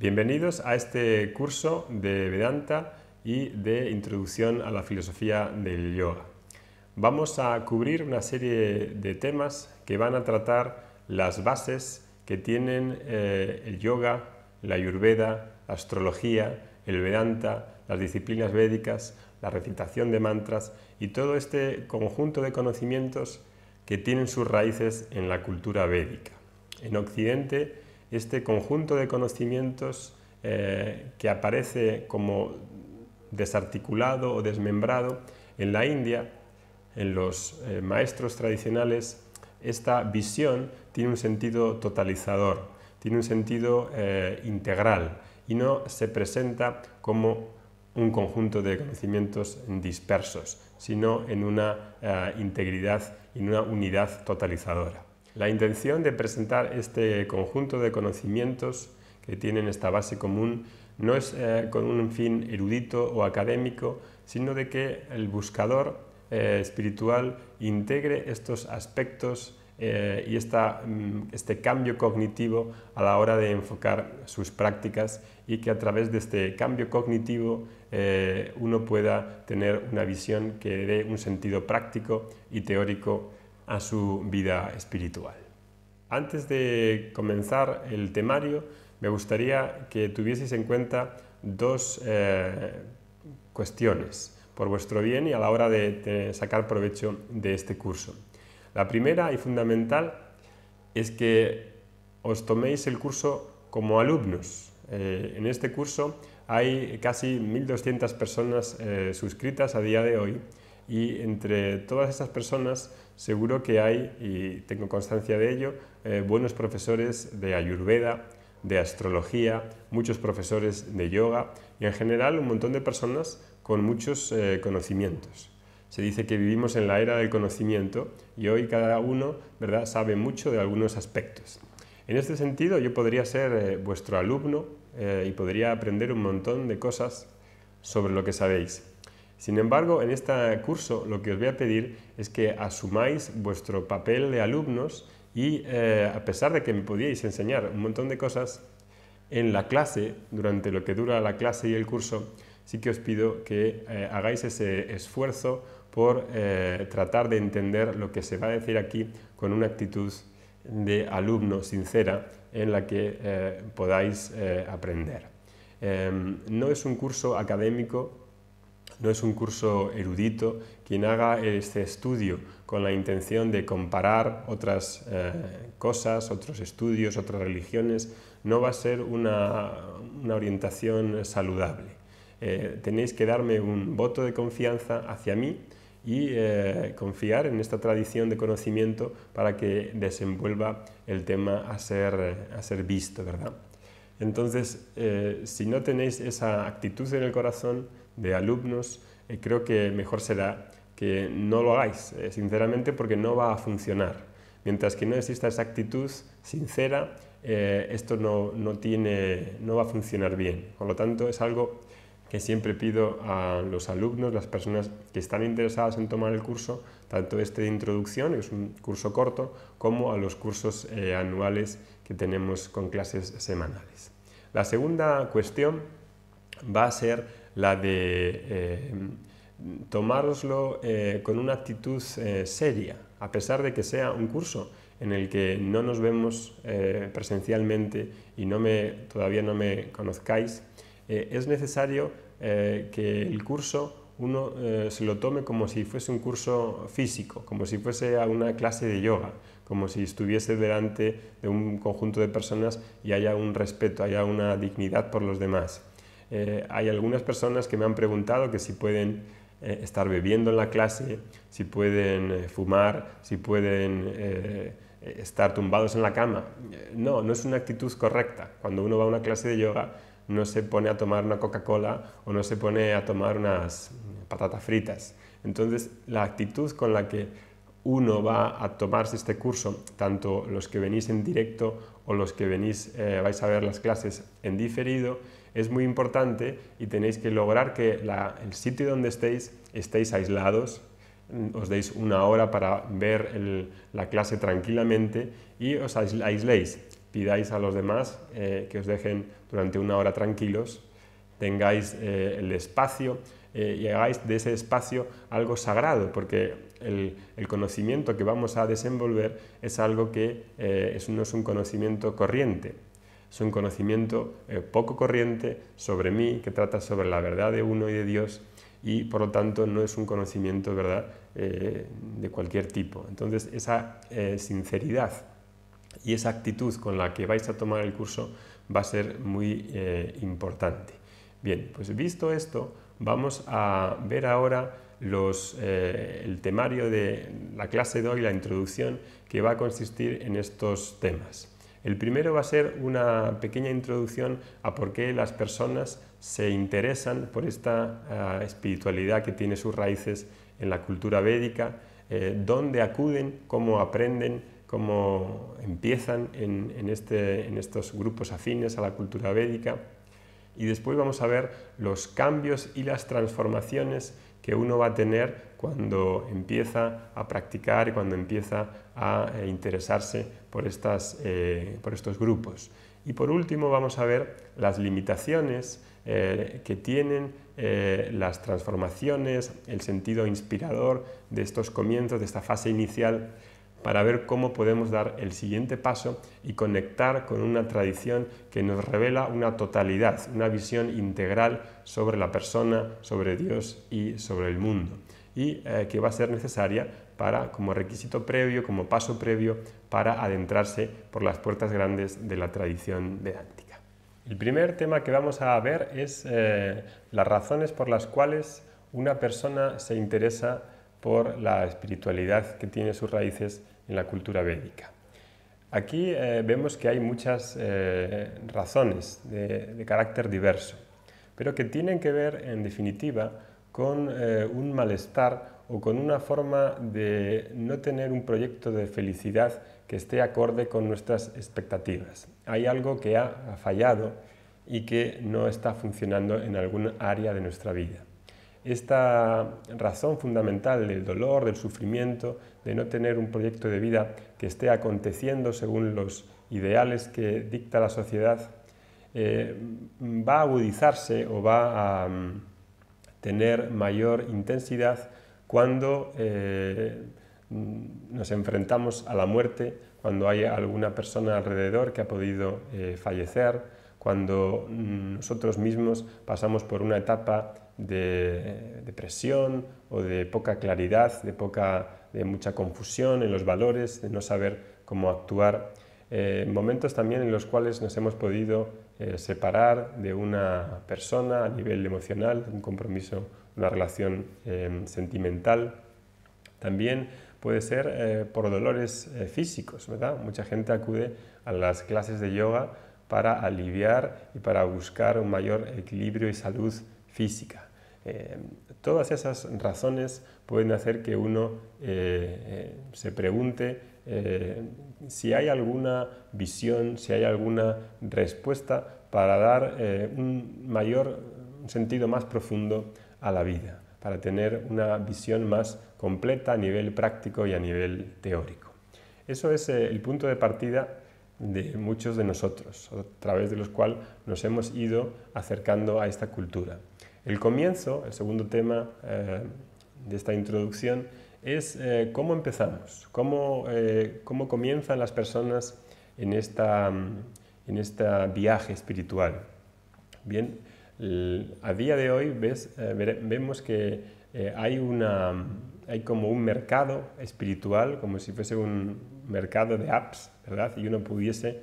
Bienvenidos a este curso de Vedanta y de Introducción a la Filosofía del Yoga. Vamos a cubrir una serie de temas que van a tratar las bases que tienen eh, el yoga, la ayurveda, la astrología, el Vedanta, las disciplinas védicas, la recitación de mantras y todo este conjunto de conocimientos que tienen sus raíces en la cultura védica. En Occidente, este conjunto de conocimientos eh, que aparece como desarticulado o desmembrado en la India, en los eh, maestros tradicionales, esta visión tiene un sentido totalizador, tiene un sentido eh, integral y no se presenta como un conjunto de conocimientos dispersos, sino en una integridad y en una unidad totalizadora. La intención de presentar este conjunto de conocimientos que tienen esta base común no es eh, con un fin erudito o académico, sino de que el buscador eh, espiritual integre estos aspectos eh, y mm, este cambio cognitivo a la hora de enfocar sus prácticas y que a través de este cambio cognitivo uno pueda tener una visión que dé un sentido práctico y teórico a su vida espiritual. Antes de comenzar el temario, me gustaría que tuvieseis en cuenta dos eh, cuestiones por vuestro bien y a la hora de, sacar provecho de este curso. La primera y fundamental es que os toméis el curso como alumnos. Eh, en este curso hay casi 1.200 personas eh, suscritas a día de hoy y entre todas esas personas seguro que hay, y tengo constancia de ello, eh, buenos profesores de ayurveda, de astrología, muchos profesores de yoga y en general un montón de personas con muchos eh, conocimientos. Se dice que vivimos en la era del conocimiento y hoy cada uno ¿verdad? sabe mucho de algunos aspectos. En este sentido yo podría ser eh, vuestro alumno y podría aprender un montón de cosas sobre lo que sabéis. Sin embargo, en este curso lo que os voy a pedir es que asumáis vuestro papel de alumnos y eh, a pesar de que me podíais enseñar un montón de cosas, en la clase, durante lo que dura la clase y el curso, sí que os pido que eh, hagáis ese esfuerzo por eh, tratar de entender lo que se va a decir aquí con una actitud de alumno sincera en la que podáis aprender. Em, no es un curso académico, no es un curso erudito. Quien haga este estudio con la intención de comparar otras eh, cosas, otros estudios, otras religiones, no va a ser una, orientación saludable. Eh, tenéis que darme un voto de confianza hacia mí y eh, confiar en esta tradición de conocimiento para que desenvuelva el tema a ser, a visto, ¿verdad? Entonces, si no tenéis esa actitud en el corazón, de alumnos, eh, creo que mejor será que no lo hagáis, eh, sinceramente, porque no va a funcionar. Mientras que no exista esa actitud sincera, eh, esto no, tiene, no va a funcionar bien. Por lo tanto, es algo que siempre pido a los alumnos, las personas que están interesadas en tomar el curso, tanto este de introducción, que es un curso corto, como a los cursos anuales que tenemos con clases semanales. La segunda cuestión va a ser la de eh, tomároslo eh, con una actitud eh, seria, a pesar de que sea un curso en el que no nos vemos presencialmente y todavía no me conozcáis, es necesario que el curso uno se lo tome como si fuese un curso físico, como si fuese a una clase de yoga, como si estuviese delante de un conjunto de personas y haya un respeto, haya una dignidad por los demás. Eh, hay algunas personas que me han preguntado que si pueden eh, estar bebiendo en la clase, si pueden eh, fumar, si pueden estar tumbados en la cama. No, no es una actitud correcta. Cuando uno va a una clase de yoga, no se pone a tomar una Coca-Cola o no se pone a tomar unas patatas fritas. Entonces, la actitud con la que uno va a tomarse este curso, tanto los que venís en directo o los que venís, vais a ver las clases en diferido, es muy importante y tenéis que lograr que el sitio donde estéis estéis aislados, mm, os deis una hora para ver la clase tranquilamente y os aisléis, pidáis a los demás eh, que os dejen durante una hora tranquilos, tengáis eh, el espacio eh, y hagáis de ese espacio algo sagrado, porque el, conocimiento que vamos a desenvolver es algo que no es un conocimiento corriente es un conocimiento eh, poco corriente sobre mí, que trata sobre la verdad de uno y de Dios, y por lo tanto no es un conocimiento ¿verdad? Eh, de cualquier tipo. Entonces, esa eh, sinceridad y esa actitud con la que vais a tomar el curso va a ser muy importante. Bien, pues visto esto, vamos a ver ahora los, el temario de la clase de hoy, la introducción, que va a consistir en estos temas. El primero va a ser una pequeña introducción a por qué las personas se interesan por esta ah, espiritualidad que tiene sus raíces en la cultura védica, eh, dónde acuden, cómo aprenden, cómo empiezan este, en estos grupos afines a la cultura védica. Y después vamos a ver los cambios y las transformaciones que uno va a tener cuando empieza a practicar y cuando empieza a eh, interesarse eh, por, estos grupos. Y por último vamos a ver las limitaciones eh, que tienen las transformaciones, el sentido inspirador de estos comienzos, de esta fase inicial, para ver cómo podemos dar el siguiente paso y conectar con una tradición que nos revela una totalidad, una visión integral sobre la persona, sobre Dios y sobre el mundo y eh, que va a ser necesaria para, como requisito previo, como paso previo, para adentrarse por las puertas grandes de la tradición vedántica. El primer tema que vamos a ver es eh, las razones por las cuales una persona se interesa por la espiritualidad que tiene sus raíces en la cultura védica. Aquí eh, vemos que hay muchas razones de carácter diverso, pero que tienen que ver en definitiva con eh, un malestar o con una forma de no tener un proyecto de felicidad que esté acorde con nuestras expectativas. Hay algo que ha fallado y que no está funcionando en alguna área de nuestra vida. Esta razón fundamental del dolor, del sufrimiento, de no tener un proyecto de vida que esté aconteciendo según los ideales que dicta la sociedad, eh, va a agudizarse o va a, mm, tener mayor intensidad cuando eh, nos enfrentamos a la muerte, cuando hay alguna persona alrededor que ha podido eh, fallecer, cuando mm, nosotros mismos pasamos por una etapa de eh, depresión o de poca claridad, de, de mucha confusión en los valores, de no saber cómo actuar. Eh, momentos también en los cuales nos hemos podido eh, separar de una persona a nivel emocional, un compromiso, una relación em, sentimental. También puede ser eh, por dolores físicos, ¿verdad? Mucha gente acude a las clases de yoga para aliviar y para buscar un mayor equilibrio y salud física. Em, todas esas razones pueden hacer que uno se pregunte si hay alguna visión, si hay alguna respuesta para dar eh, un mayor sentido más profundo a la vida, para tener una visión más completa a nivel práctico y a nivel teórico. Eso es eh, el punto de partida de muchos de nosotros, a través de los cuales nos hemos ido acercando a esta cultura. El comienzo, el segundo tema eh, de esta introducción, es eh, cómo empezamos, eh, cómo, comienzan las personas en, este viaje espiritual. Bien, a día de hoy eh, vemos que hay, hay como un mercado espiritual, como si fuese un mercado de apps, ¿verdad? Y uno pudiese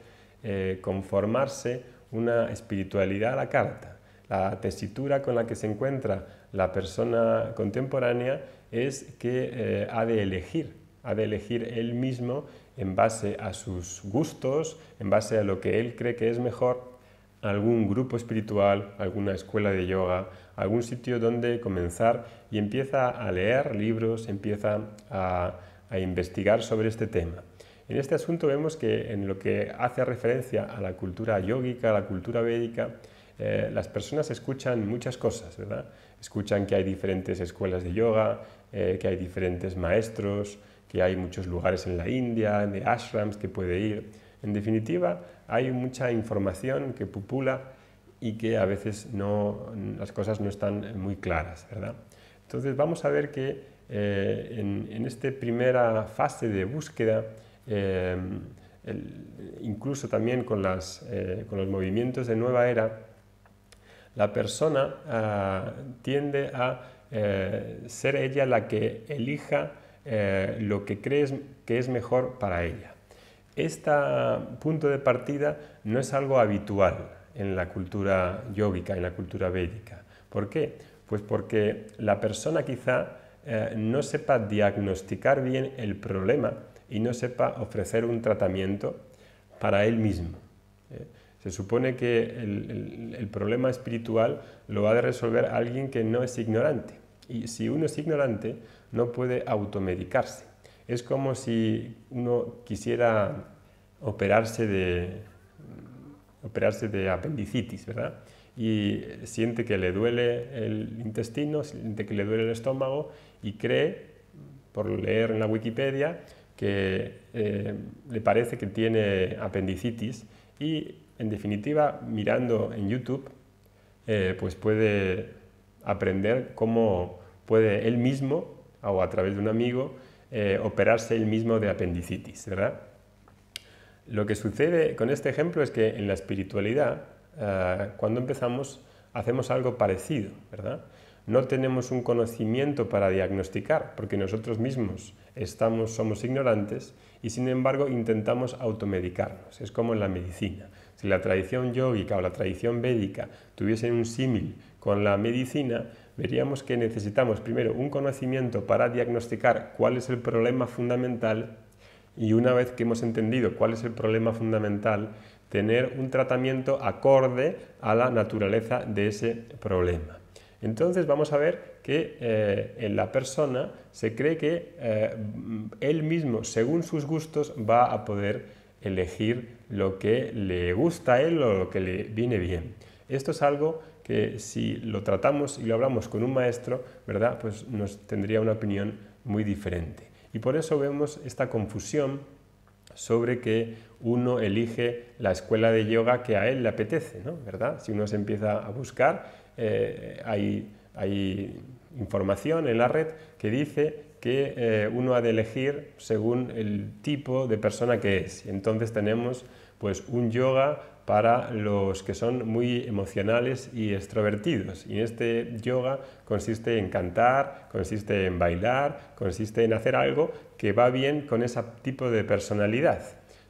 conformarse una espiritualidad a la carta. La tesitura con la que se encuentra la persona contemporánea es que eh, ha de elegir, ha de elegir él mismo en base a sus gustos, en base a lo que él cree que es mejor, algún grupo espiritual, alguna escuela de yoga, algún sitio donde comenzar y empieza a leer libros, empieza a, a investigar sobre este tema. En este asunto vemos que en lo que hace referencia a la cultura yógica, a la cultura védica, eh, las personas escuchan muchas cosas, ¿verdad? Escuchan que hay diferentes escuelas de yoga, eh, que hay diferentes maestros, que hay muchos lugares en la India, de ashrams que puede ir. En definitiva, hay mucha información que pupula y que a veces las cosas no están muy claras, ¿verdad? Entonces vamos a ver que eh, en, esta primera fase de búsqueda, incluso también con los movimientos de nueva era, la persona ah, tiende a eh, ser ella la que elija eh, lo que cree que es mejor para ella. Este punto de partida no es algo habitual en la cultura yógica, en la cultura védica. ¿Por qué? Pues porque la persona quizá eh, no sepa diagnosticar bien el problema y no sepa ofrecer un tratamiento para él mismo. Se supone que el, problema espiritual lo ha de resolver alguien que no es ignorante. Y si uno es ignorante, no puede automedicarse. Es como si uno quisiera operarse de, operarse de apendicitis, ¿verdad? Y siente que le duele el intestino, siente que le duele el estómago y cree, por leer en la Wikipedia, que eh, le parece que tiene apendicitis en definitiva, mirando en YouTube, eh, pues puede aprender cómo puede él mismo o a través de un amigo eh, operarse él mismo de apendicitis, ¿verdad? Lo que sucede con este ejemplo es que en la espiritualidad, eh, cuando empezamos, hacemos algo parecido, ¿verdad? No tenemos un conocimiento para diagnosticar, porque nosotros mismos estamos, somos ignorantes y sin embargo intentamos automedicarnos. Es como en la medicina. Si la tradición yógica o la tradición védica tuviesen un símil con la medicina, veríamos que necesitamos primero un conocimiento para diagnosticar cuál es el problema fundamental y una vez que hemos entendido cuál es el problema fundamental, tener un tratamiento acorde a la naturaleza de ese problema. Entonces vamos a ver que eh, en la persona se cree que eh, él mismo, según sus gustos, va a poder elegir lo que le gusta a él o lo que le viene bien. Esto es algo que si lo tratamos y lo hablamos con un maestro, ¿verdad? Pues nos tendría una opinión muy diferente. Y por eso vemos esta confusión sobre que uno elige la escuela de yoga que a él le apetece, ¿no? ¿verdad? Si uno se empieza a buscar, eh, hay, hay información en la red que dice que eh, uno ha de elegir según el tipo de persona que es. Entonces tenemos pues un yoga para los que son muy emocionales y extrovertidos. Y este yoga consiste en cantar, consiste en bailar, consiste en hacer algo que va bien con ese tipo de personalidad.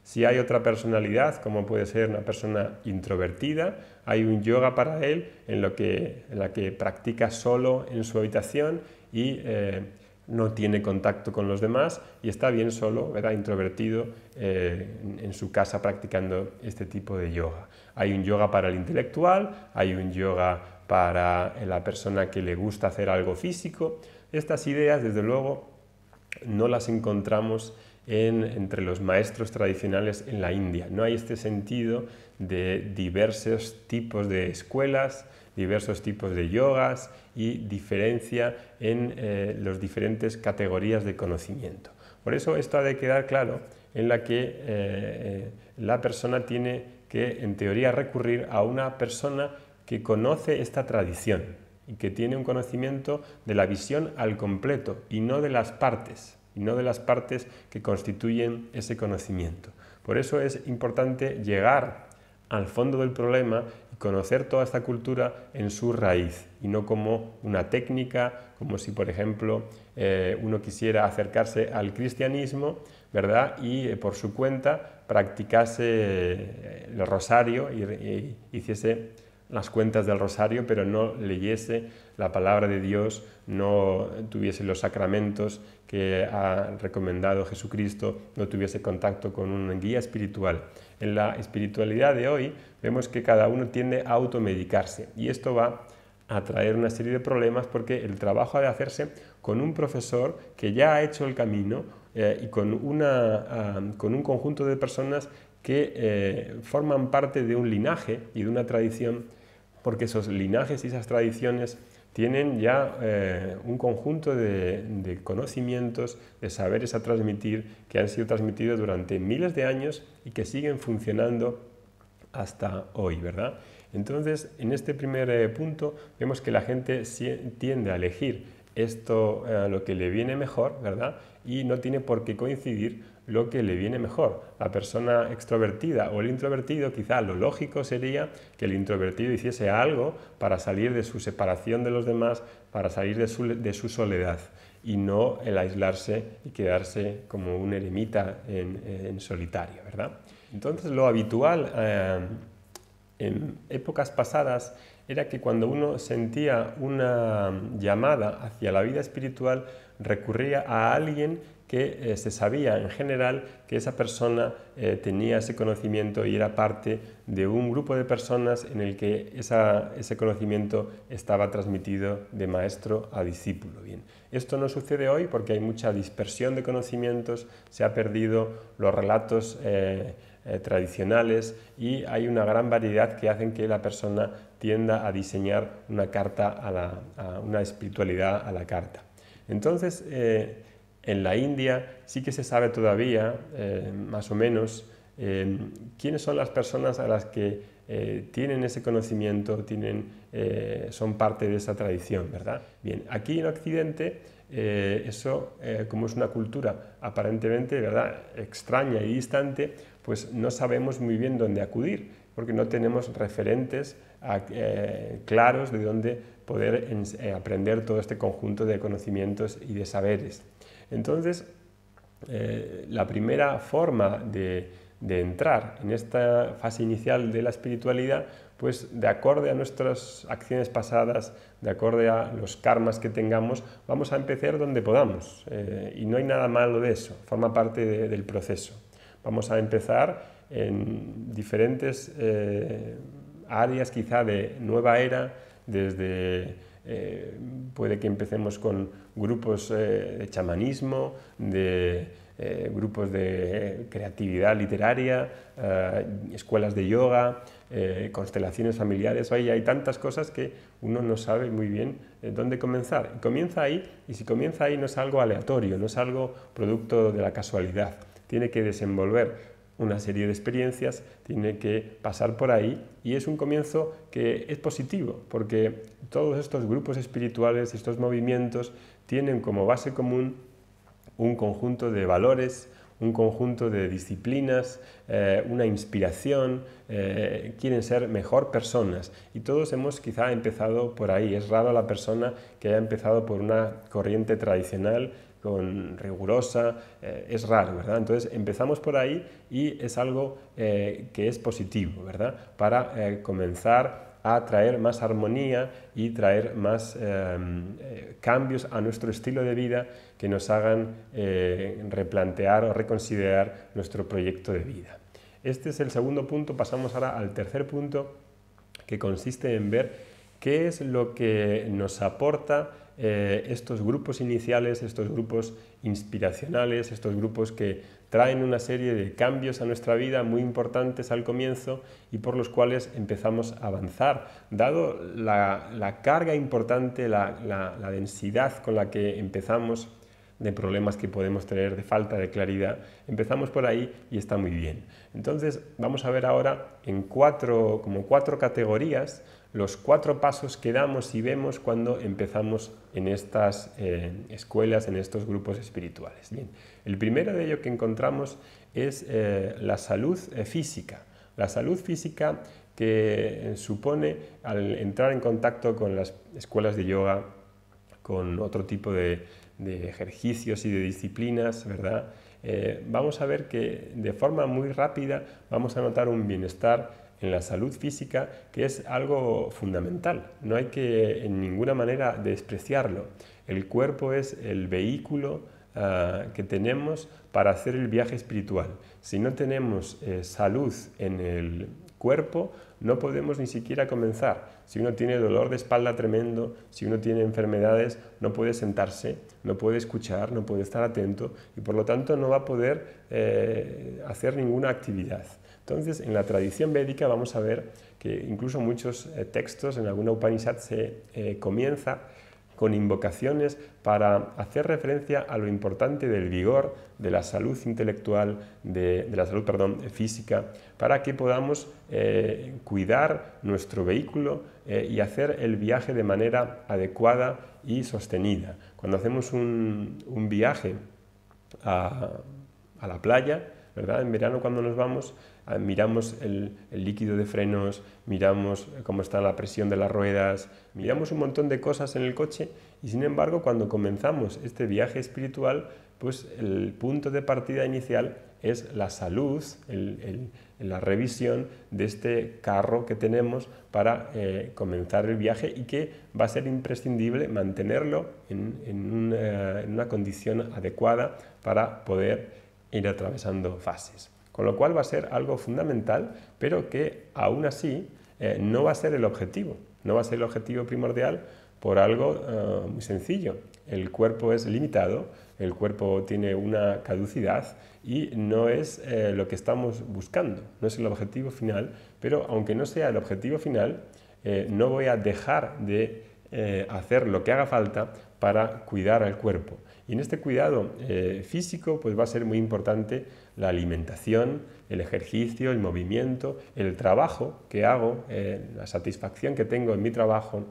Si hay otra personalidad, como puede ser una persona introvertida, hay un yoga para él en, lo que, la que practica solo en su habitación y eh, no tiene contacto con los demás y está bien solo, ¿verdad? introvertido eh, en, su casa practicando este tipo de yoga. Hay un yoga para el intelectual, hay un yoga para la persona que le gusta hacer algo físico. Estas ideas, desde luego, no las encontramos entre los maestros tradicionales en la India. No hay este sentido de diversos tipos de escuelas, diversos tipos de yogas y diferencia en eh, las diferentes categorías de conocimiento. Por eso esto ha de quedar claro en la que eh, la persona tiene que, en teoría, recurrir a una persona que conoce esta tradición y que tiene un conocimiento de la visión al completo y no de las partes, y no de las partes que constituyen ese conocimiento. Por eso es importante llegar al fondo del problema conocer toda esta cultura en su raíz y no como una técnica, como si por ejemplo eh, uno quisiera acercarse al cristianismo, ¿verdad? Y eh, por su cuenta practicase eh, el rosario y, y, hiciese las cuentas del rosario, pero no leyese la palabra de Dios, no tuviese los sacramentos que ha recomendado Jesucristo, no tuviese contacto con un guía espiritual. En la espiritualidad de hoy vemos que cada uno tiende a automedicarse y esto va a traer una serie de problemas porque el trabajo ha de hacerse con un profesor que ya ha hecho el camino eh, y con, una, ah, con un conjunto de personas que eh, forman parte de un linaje y de una tradición, porque esos linajes y esas tradiciones tienen ya eh, un conjunto de, conocimientos, de saberes a transmitir que han sido transmitidos durante miles de años y que siguen funcionando hasta hoy, ¿verdad? Entonces, en este primer eh, punto vemos que la gente tiende a elegir esto, a eh, lo que le viene mejor, ¿verdad? Y no tiene por qué coincidir lo que le viene mejor. La persona extrovertida o el introvertido, quizá lo lógico sería que el introvertido hiciese algo para salir de su separación de los demás, para salir de su, soledad y no el aislarse y quedarse como un eremita en, solitario, ¿verdad? Entonces lo habitual eh, en épocas pasadas era que cuando uno sentía una llamada hacia la vida espiritual recurría a alguien que eh, se sabía en general que esa persona eh, tenía ese conocimiento y era parte de un grupo de personas en el que ese conocimiento estaba transmitido de maestro a discípulo. Bien, esto no sucede hoy porque hay mucha dispersión de conocimientos, se ha perdido los relatos eh, tradicionales y hay una gran variedad que hacen que la persona tienda a diseñar una carta a, la, una espiritualidad a la carta. Entonces, en la India sí que se sabe todavía, eh, más o menos, eh, quiénes son las personas a las que eh, tienen ese conocimiento, tienen, son parte de esa tradición, ¿verdad? Bien, aquí en Occidente eso, como es una cultura aparentemente, ¿verdad?, extraña y distante, pues no sabemos muy bien dónde acudir, porque no tenemos referentes claros de dónde poder aprender todo este conjunto de conocimientos y de saberes. Entonces, eh, la primera forma de, entrar en esta fase inicial de la espiritualidad, pues de acorde a nuestras acciones pasadas, de acorde a los karmas que tengamos, vamos a empezar donde podamos. Eh, y no hay nada malo de eso, forma parte del proceso. Vamos a empezar en diferentes eh, áreas quizá de nueva era, desde eh, puede que empecemos con grupos eh, de chamanismo, de eh, grupos de creatividad literaria, escuelas de yoga, constelaciones familiares. ahí hay tantas cosas que uno no sabe muy bien dónde comenzar. Y comienza ahí, y si comienza ahí no es algo aleatorio, no es algo producto de la casualidad. Tiene que desenvolver una serie de experiencias, tiene que pasar por ahí y es un comienzo que es positivo, porque todos estos grupos espirituales, estos movimientos, tienen como base común un conjunto de valores, un conjunto de disciplinas, eh, una inspiración, eh, quieren ser mejor personas. Y todos hemos quizá empezado por ahí. Es raro la persona que haya empezado por una corriente tradicional con rigurosa, eh, es raro, ¿verdad? Entonces empezamos por ahí y es algo eh, que es positivo, ¿verdad? Para eh, comenzar a traer más armonía y traer más cambios a nuestro estilo de vida que nos hagan replantear o reconsiderar nuestro proyecto de vida. Este es el segundo punto, pasamos ahora al tercer punto que consiste en ver qué es lo que nos aporta eh, estos grupos iniciales, estos grupos inspiracionales, estos grupos que traen una serie de cambios a nuestra vida muy importantes al comienzo y por los cuales empezamos a avanzar, dado la, carga importante, la, densidad con la que empezamos de problemas que podemos tener, de falta de claridad. Empezamos por ahí y está muy bien. Entonces, vamos a ver ahora en como cuatro categorías los cuatro pasos que damos y vemos cuando empezamos en estas eh, escuelas, en estos grupos espirituales. el primero de ello que encontramos es eh, la salud eh, física. La salud física que supone al entrar en contacto con las escuelas de yoga, con otro tipo de, ejercicios y de disciplinas, ¿verdad? vamos a ver que de forma muy rápida vamos a notar un bienestar en la salud física que es algo fundamental. No hay que en ninguna manera despreciarlo. El cuerpo es el vehículo ah, que tenemos para hacer el viaje espiritual. Si no tenemos eh, salud en el cuerpo, no podemos ni siquiera comenzar. Si uno tiene dolor de espalda tremendo, si uno tiene enfermedades, no puede sentarse, no puede escuchar, no puede estar atento y por lo tanto no va a poder eh, hacer ninguna actividad. Entonces, en la tradición védica vamos a ver que incluso muchos eh, textos, en alguna Upanishad se eh, comienza con invocaciones para hacer referencia a lo importante del vigor, de la salud intelectual, de, la salud perdón, física, para que podamos eh, cuidar nuestro vehículo y hacer el viaje de manera adecuada y sostenida. Cuando hacemos un, viaje a, la playa, ¿verdad? en verano cuando nos vamos, Ah, miramos el, líquido de frenos, miramos cómo está la presión de las ruedas, miramos un montón de cosas en el coche y sin embargo cuando comenzamos este viaje espiritual, pues el punto de partida inicial es la salud, la revisión de este carro que tenemos para eh, comenzar el viaje y que va a ser imprescindible mantenerlo en una condición adecuada para poder ir atravesando fases. Con lo cual va a ser algo fundamental, pero que aún así eh, no va a ser el objetivo, no va a ser el objetivo primordial por algo eh, muy sencillo. El cuerpo es limitado, el cuerpo tiene una caducidad y no es eh, lo que estamos buscando, no es el objetivo final, pero aunque no sea el objetivo final, no voy a dejar de hacer lo que haga falta para cuidar al cuerpo. Y en este cuidado eh, físico pues va a ser muy importante la alimentación, el ejercicio, el movimiento, el trabajo que hago, eh, la satisfacción que tengo en mi trabajo,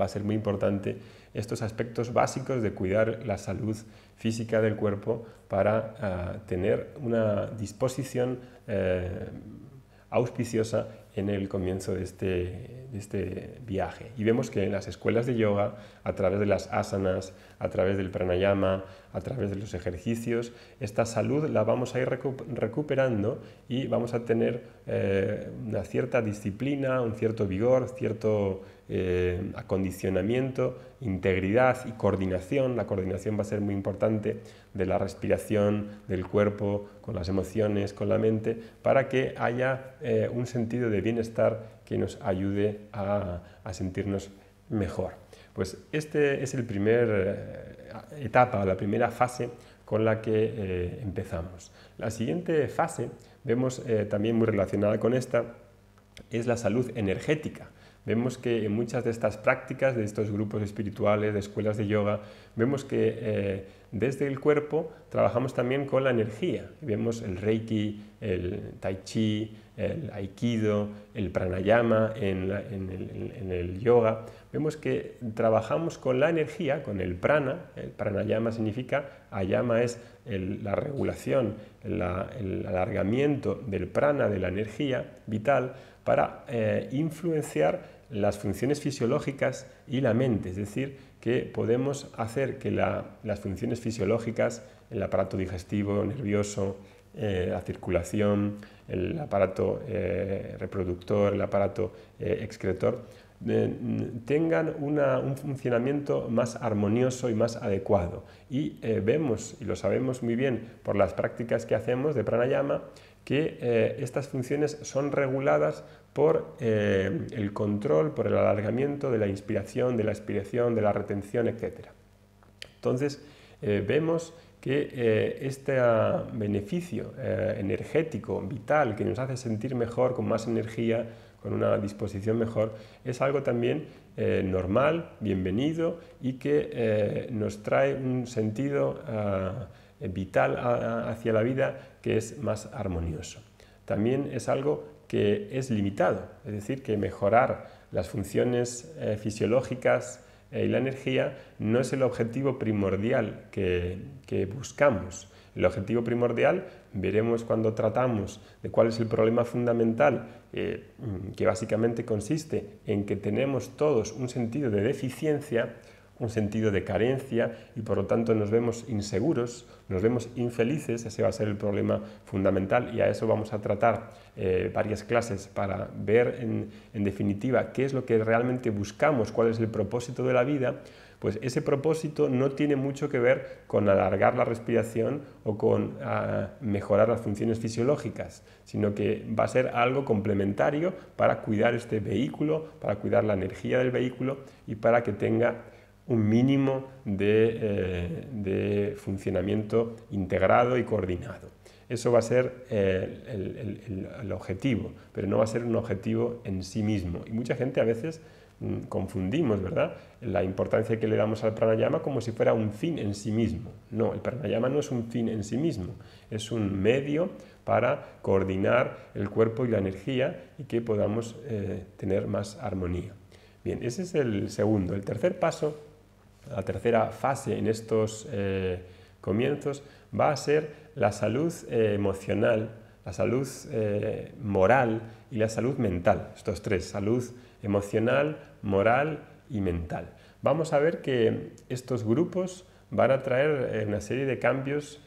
va a ser muy importante estos aspectos básicos de cuidar la salud física del cuerpo para ah, tener una disposición eh, auspiciosa en el comienzo de este este viaje. Y vemos que en las escuelas de yoga, a través de las asanas, a través del pranayama, a través de los ejercicios, esta salud la vamos a ir recuperando y vamos a tener eh, una cierta disciplina, un cierto vigor, cierto eh, acondicionamiento, integridad y coordinación. La coordinación va a ser muy importante de la respiración, del cuerpo, con las emociones, con la mente, para que haya eh, un sentido de bienestar que nos ayude a, sentirnos mejor. Pues esta es el primer eh, etapa, la primera fase con la que eh, empezamos. La siguiente fase, vemos eh, también muy relacionada con esta, es la salud energética. Vemos que en muchas de estas prácticas, de estos grupos espirituales, de escuelas de yoga, vemos que desde el cuerpo trabajamos también con la energía. Vemos el reiki, el tai chi, el aikido, el pranayama, en, el, yoga, vemos que trabajamos con la energía, con el prana. El pranayama significa, ayama es la regulación, el alargamiento del prana, de la energía vital, para eh, influenciar las funciones fisiológicas y la mente, es decir, que podemos hacer que las funciones fisiológicas, el aparato digestivo, nervioso, eh, la circulación, el aparato eh, reproductor, el aparato eh, excretor, tengan un funcionamiento más armonioso y más adecuado. Y vemos, y lo sabemos muy bien por las prácticas que hacemos de pranayama, que estas funciones son reguladas por el control, por el alargamiento de la inspiración, de la expiración, de la retención, etc. Entonces, vemos que eh, este ah, beneficio eh, energético, vital, que nos hace sentir mejor, con más energía, con una disposición mejor, es algo también eh, normal, bienvenido y que nos trae un sentido ah, vital ah, hacia la vida que es más armonioso. También es algo que es limitado, es decir, que mejorar las funciones fisiológicas eh, y la energía no es el objetivo primordial que, buscamos. El objetivo primordial veremos cuando tratamos de cuál es el problema fundamental, eh, mm, que básicamente consiste en que tenemos todos un sentido de deficiencia un sentido de carencia y por lo tanto nos vemos inseguros, nos vemos infelices, ese va a ser el problema fundamental y a eso vamos a tratar eh, varias clases para ver en, definitiva qué es lo que realmente buscamos, cuál es el propósito de la vida, pues ese propósito no tiene mucho que ver con alargar la respiración o con ah, mejorar las funciones fisiológicas, sino que va a ser algo complementario para cuidar este vehículo, para cuidar la energía del vehículo y para que tenga un mínimo eh, de, funcionamiento integrado y coordinado. Eso va a ser eh, el, objetivo, pero no va a ser un objetivo en sí mismo. Y mucha gente a veces mm, confundimos, ¿verdad? La importancia que le damos al pranayama como si fuera un fin en sí mismo. No, el pranayama no es un fin en sí mismo, es un medio para coordinar el cuerpo y la energía y que podamos eh, tener más armonía. Bien, ese es el segundo. El tercer paso la tercera fase en estos eh, comienzos va a ser la salud eh, emocional, la salud eh, moral y la salud mental. Estos tres, salud emocional, moral y mental. Vamos a ver que estos grupos van a traer una serie de cambios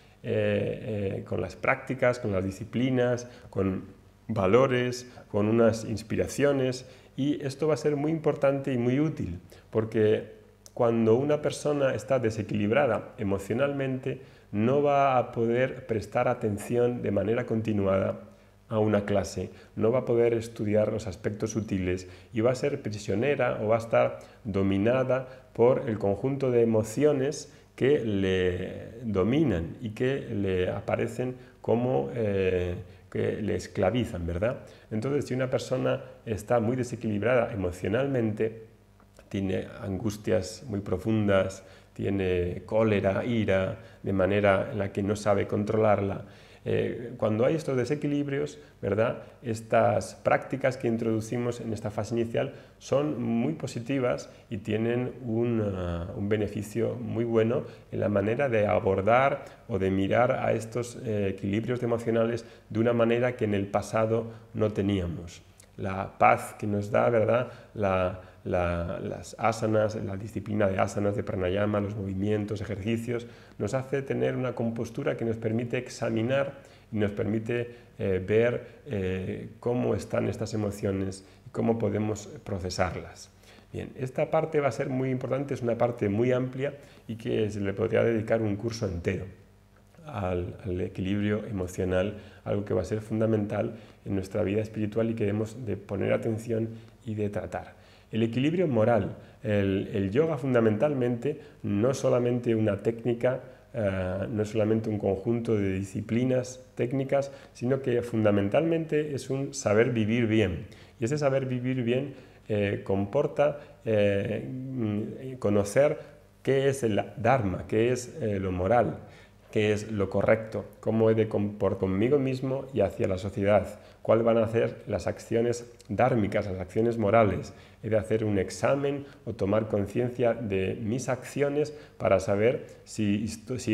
con las prácticas, con las disciplinas, con valores, con unas inspiraciones y esto va a ser muy importante y muy útil porque cuando una persona está desequilibrada emocionalmente, no va a poder prestar atención de manera continuada a una clase, no va a poder estudiar los aspectos sutiles y va a ser prisionera o va a estar dominada por el conjunto de emociones que le dominan y que le aparecen como eh, que le esclavizan, ¿verdad? Entonces, si una persona está muy desequilibrada emocionalmente, tiene angustias muy profundas, tiene cólera, ira, de manera en la que no sabe controlarla. Eh, cuando hay estos desequilibrios, ¿verdad? estas prácticas que introducimos en esta fase inicial son muy positivas y tienen un, uh, un beneficio muy bueno en la manera de abordar o de mirar a estos eh, equilibrios emocionales de una manera que en el pasado no teníamos. La paz que nos da, ¿verdad? La, las asanas, la disciplina de asanas, de pranayama, los movimientos, ejercicios, nos hace tener una compostura que nos permite examinar y nos permite eh, ver eh, cómo están estas emociones y cómo podemos procesarlas. Bien, esta parte va a ser muy importante, es una parte muy amplia y que se le podría dedicar un curso entero. Al, al, equilibrio emocional, algo que va a ser fundamental en nuestra vida espiritual y que debemos de poner atención y de tratar. El equilibrio moral. El, yoga fundamentalmente no es solamente una técnica, eh, no es solamente un conjunto de disciplinas técnicas, sino que fundamentalmente es un saber vivir bien. Y ese saber vivir bien eh, comporta eh, mm, conocer qué es el Dharma, qué es lo moral, qué es lo correcto, cómo he de comportar conmigo mismo y hacia la sociedad, cuáles van a ser las acciones dármicas, las acciones morales. He de hacer un examen o tomar conciencia de mis acciones para saber si,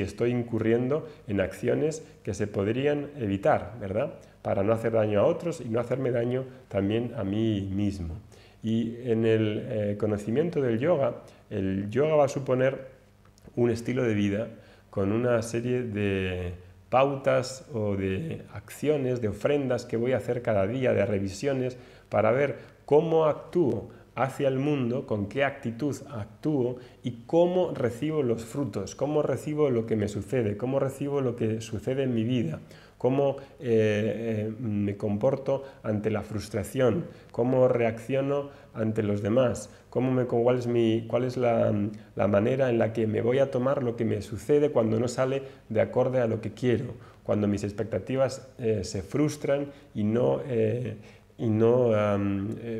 estoy incurriendo en acciones que se podrían evitar, ¿verdad? Para no hacer daño a otros y no hacerme daño también a mí mismo. Y en el eh, conocimiento del yoga, el yoga va a suponer un estilo de vida, con una serie de pautas o de acciones, de ofrendas que voy a hacer cada día, de revisiones, para ver cómo actúo hacia el mundo, con qué actitud actúo y cómo recibo los frutos, cómo recibo lo que me sucede, cómo recibo lo que sucede en mi vida cómo eh, eh, me comporto ante la frustración, cómo reacciono ante los demás, cuál es, la, manera en la que me voy a tomar lo que me sucede cuando no sale de acorde a lo que quiero, cuando mis expectativas eh, se frustran y no, y no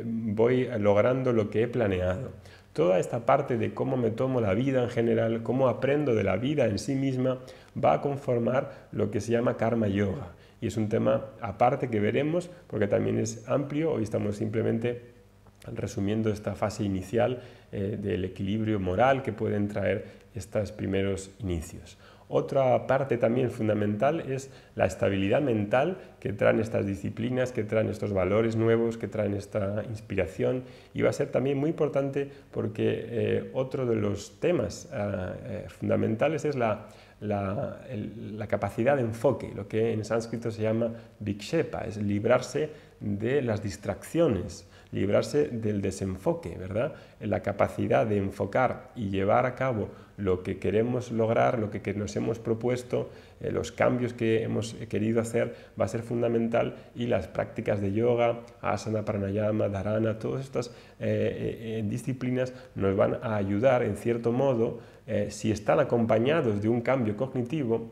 voy logrando lo que he planeado. Toda esta parte de cómo me tomo la vida en general, cómo aprendo de la vida en sí misma, va a conformar lo que se llama karma yoga. Y es un tema aparte que veremos porque también es amplio. Hoy estamos simplemente resumiendo esta fase inicial eh, del equilibrio moral que pueden traer estos primeros inicios. Otra parte también fundamental es la estabilidad mental que traen estas disciplinas, que traen estos valores nuevos, que traen esta inspiración y va a ser también muy importante porque eh, otro de los temas ah, eh, fundamentales es la, capacidad de enfoque, lo que en sánscrito se llama vikshepa, es librarse de las distracciones librarse del desenfoque, ¿verdad? La capacidad de enfocar y llevar a cabo lo que queremos lograr, lo que, nos hemos propuesto, eh, los cambios que hemos querido hacer, va a ser fundamental y las prácticas de yoga, asana, pranayama, dharana, todas estas eh, eh, disciplinas nos van a ayudar en cierto modo, si están acompañados de un cambio cognitivo,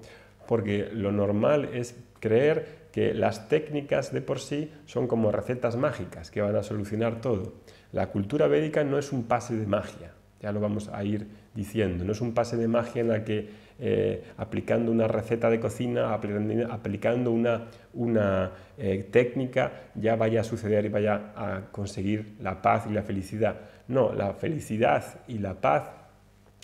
porque lo normal es creer que las técnicas de por sí son como recetas mágicas que van a solucionar todo. La cultura védica no es un pase de magia, ya lo vamos a ir diciendo, no es un pase de magia en la que eh, aplicando una receta de cocina, aplicando una, eh, técnica, ya vaya a suceder y vaya a conseguir la paz y la felicidad. No, la felicidad y la paz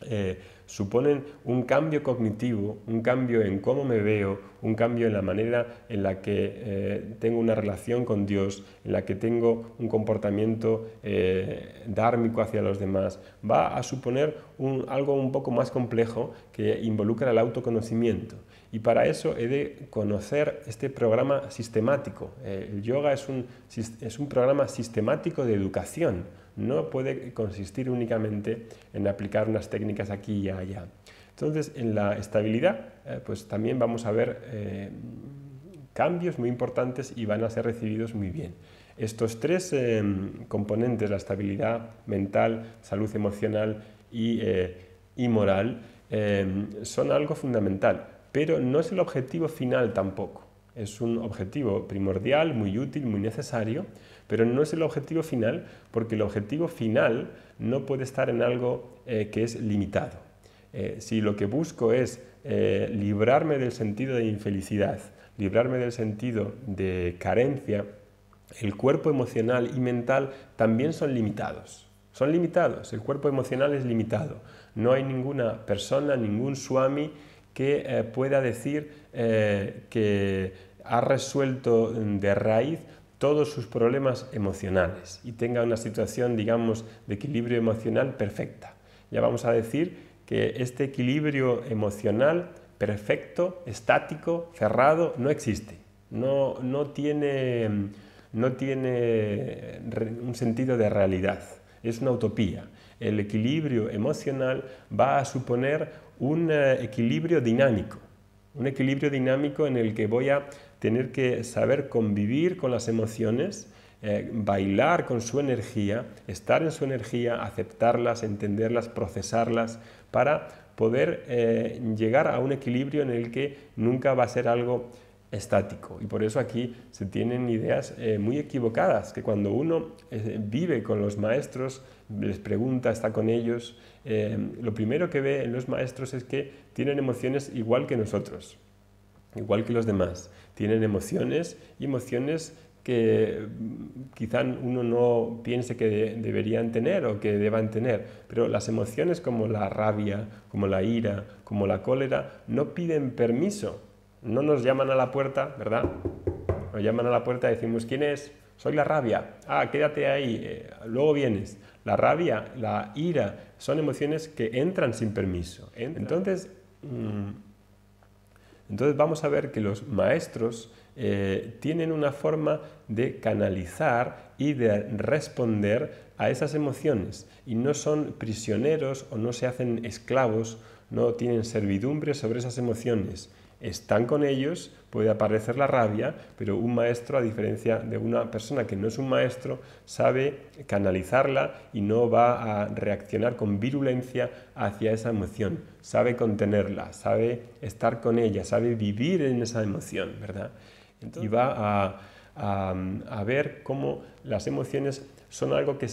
eh, suponen un cambio cognitivo, un cambio en cómo me veo, un cambio en la manera en la que eh, tengo una relación con Dios, en la que tengo un comportamiento eh, dármico hacia los demás. Va a suponer algo un poco más complejo que involucra el autoconocimiento. Y para eso he de conocer este programa sistemático. el yoga es un programa sistemático de educación no puede consistir únicamente en aplicar unas técnicas aquí y allá. Entonces, en la estabilidad, eh, pues también vamos a ver eh, cambios muy importantes y van a ser recibidos muy bien. Estos tres eh, componentes, la estabilidad mental, salud emocional y moral, son algo fundamental, pero no es el objetivo final tampoco. Es un objetivo primordial, muy útil, muy necesario, pero no es el objetivo final, porque el objetivo final no puede estar en algo eh, que es limitado. Eh, si lo que busco es eh, librarme del sentido de infelicidad, librarme del sentido de carencia, el cuerpo emocional y mental también son limitados. Son limitados, el cuerpo emocional es limitado. No hay ninguna persona, ningún swami que pueda decir que ha resuelto de raíz todos sus problemas emocionales y tenga una situación, digamos, de equilibrio emocional perfecta. Ya vamos a decir que este equilibrio emocional perfecto, estático, cerrado, no existe. No, no, tiene, no tiene un sentido de realidad. Es una utopía. El equilibrio emocional va a suponer un eh, equilibrio dinámico, un equilibrio dinámico en el que voy a tener que saber convivir con las emociones, eh, bailar con su energía, estar en su energía, aceptarlas, entenderlas, procesarlas, para poder eh, llegar a un equilibrio en el que nunca va a ser algo estático. Y por eso aquí se tienen ideas eh, muy equivocadas, que cuando uno vive con los maestros, les pregunta, está con ellos, lo primero que ve en los maestros es que tienen emociones igual que nosotros igual que los demás. Tienen emociones y emociones que mm, quizá uno no piense que deberían tener o que deban tener, pero las emociones como la rabia, como la ira, como la cólera, no piden permiso, no nos llaman a la puerta, ¿verdad? Nos llaman a la puerta decimos, ¿quién es? Soy la rabia. Ah, quédate ahí, eh, luego vienes. La rabia, la ira, son emociones que entran sin permiso. Entonces, mm, entonces vamos a ver que los maestros eh, tienen una forma de canalizar y de responder a esas emociones y no son prisioneros o no se hacen esclavos, no tienen servidumbre sobre esas emociones, están con ellos, puede aparecer la rabia, pero un maestro, a diferencia de una persona que no es un maestro, sabe canalizarla y no va a reaccionar con virulencia hacia esa emoción, sabe contenerla, sabe estar con ella, sabe vivir en esa emoción, ¿verdad? y va a, ver cómo las emociones son algo que,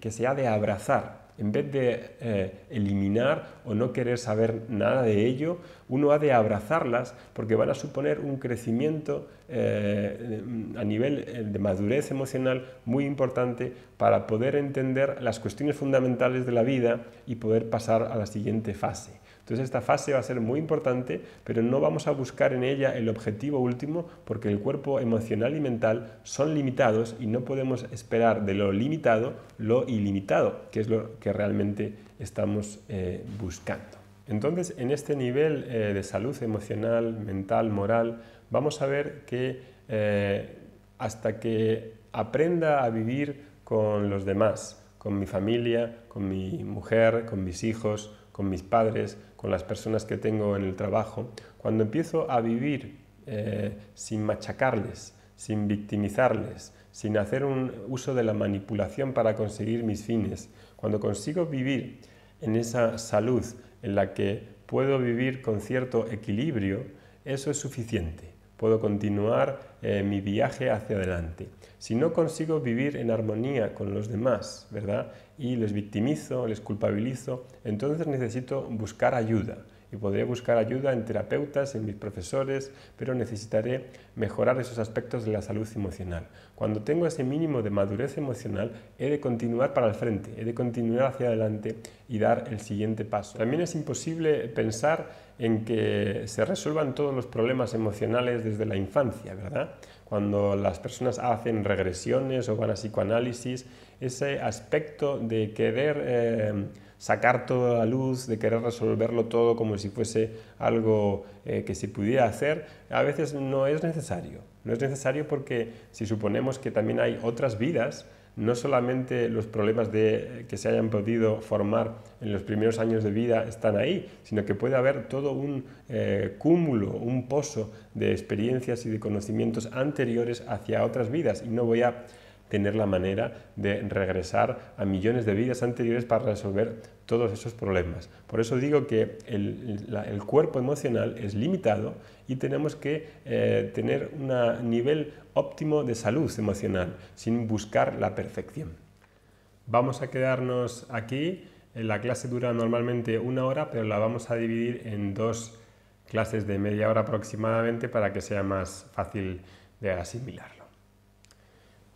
que se ha de abrazar, en vez de eh, eliminar o no querer saber nada de ello, uno ha de abrazarlas porque van a suponer un crecimiento eh, a nivel eh, de madurez emocional muy importante para poder entender las cuestiones fundamentales de la vida y poder pasar a la siguiente fase. Entonces esta fase va a ser muy importante, pero no vamos a buscar en ella el objetivo último porque el cuerpo emocional y mental son limitados y no podemos esperar de lo limitado lo ilimitado, que es lo que realmente estamos eh, buscando. Entonces, en este nivel eh, de salud emocional, mental, moral, vamos a ver que eh, hasta que aprenda a vivir con los demás, con mi familia, con mi mujer, con mis hijos, con mis padres, con las personas que tengo en el trabajo, cuando empiezo a vivir eh, sin machacarles, sin victimizarles, sin hacer un uso de la manipulación para conseguir mis fines, cuando consigo vivir en esa salud en la que puedo vivir con cierto equilibrio, eso es suficiente puedo continuar eh, mi viaje hacia adelante. Si no consigo vivir en armonía con los demás, ¿verdad? Y les victimizo, les culpabilizo, entonces necesito buscar ayuda y podré buscar ayuda en terapeutas, en mis profesores, pero necesitaré mejorar esos aspectos de la salud emocional. Cuando tengo ese mínimo de madurez emocional, he de continuar para el frente, he de continuar hacia adelante y dar el siguiente paso. También es imposible pensar en que se resuelvan todos los problemas emocionales desde la infancia, ¿verdad? Cuando las personas hacen regresiones o van a psicoanálisis, ese aspecto de querer... Eh, sacar toda la luz, de querer resolverlo todo como si fuese algo eh, que se pudiera hacer, a veces no es necesario. No es necesario porque si suponemos que también hay otras vidas, no solamente los problemas de, eh, que se hayan podido formar en los primeros años de vida están ahí, sino que puede haber todo un eh, cúmulo, un pozo de experiencias y de conocimientos anteriores hacia otras vidas. Y no voy a tener la manera de regresar a millones de vidas anteriores para resolver todos esos problemas. Por eso digo que el, cuerpo emocional es limitado y tenemos que eh, tener un nivel óptimo de salud emocional sin buscar la perfección. Vamos a quedarnos aquí. Eh, la clase dura normalmente una hora, pero la vamos a dividir en dos clases de media hora aproximadamente para que sea más fácil de asimilarlo.